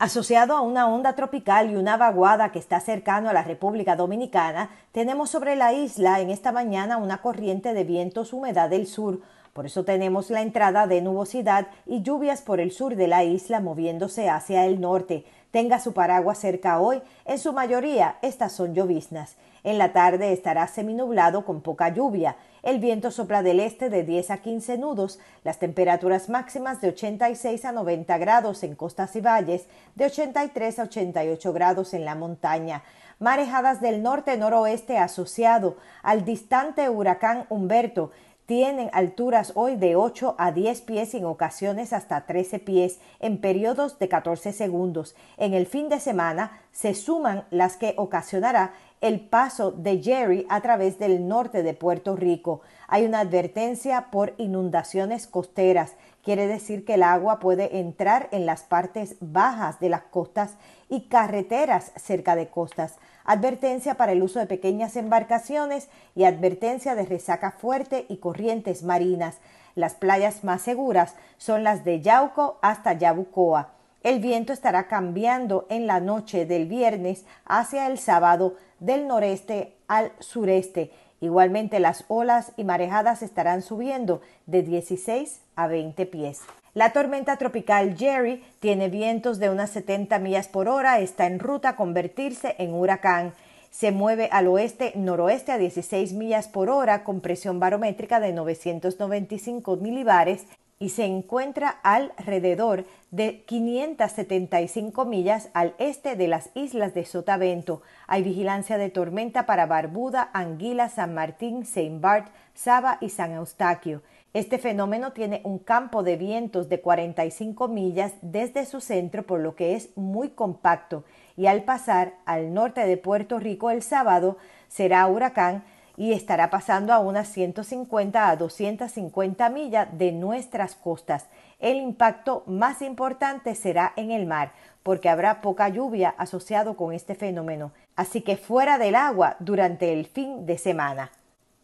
Asociado a una onda tropical y una vaguada que está cercano a la República Dominicana, tenemos sobre la isla en esta mañana una corriente de vientos humedad del sur por eso tenemos la entrada de nubosidad y lluvias por el sur de la isla moviéndose hacia el norte. Tenga su paraguas cerca hoy, en su mayoría estas son lloviznas. En la tarde estará seminublado con poca lluvia. El viento sopla del este de 10 a 15 nudos, las temperaturas máximas de 86 a 90 grados en costas y valles, de 83 a 88 grados en la montaña. Marejadas del norte-noroeste asociado al distante huracán Humberto tienen alturas hoy de 8 a 10 pies y en ocasiones hasta 13 pies en periodos de 14 segundos. En el fin de semana se suman las que ocasionará el paso de Jerry a través del norte de Puerto Rico. Hay una advertencia por inundaciones costeras. Quiere decir que el agua puede entrar en las partes bajas de las costas y carreteras cerca de costas. Advertencia para el uso de pequeñas embarcaciones y advertencia de resaca fuerte y corrientes marinas. Las playas más seguras son las de Yauco hasta Yabucoa. El viento estará cambiando en la noche del viernes hacia el sábado del noreste al sureste. Igualmente las olas y marejadas estarán subiendo de 16 a 20 pies. La tormenta tropical Jerry tiene vientos de unas 70 millas por hora, está en ruta a convertirse en huracán. Se mueve al oeste-noroeste a 16 millas por hora con presión barométrica de 995 milibares y se encuentra alrededor de 575 millas al este de las islas de Sotavento. Hay vigilancia de tormenta para Barbuda, Anguila, San Martín, Saint Bart, Saba y San Eustaquio. Este fenómeno tiene un campo de vientos de 45 millas desde su centro, por lo que es muy compacto, y al pasar al norte de Puerto Rico el sábado será huracán y estará pasando a unas 150 a 250 millas de nuestras costas. El impacto más importante será en el mar, porque habrá poca lluvia asociado con este fenómeno, así que fuera del agua durante el fin de semana.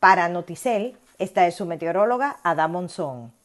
Para Noticel, esta es su meteoróloga adam Monzón.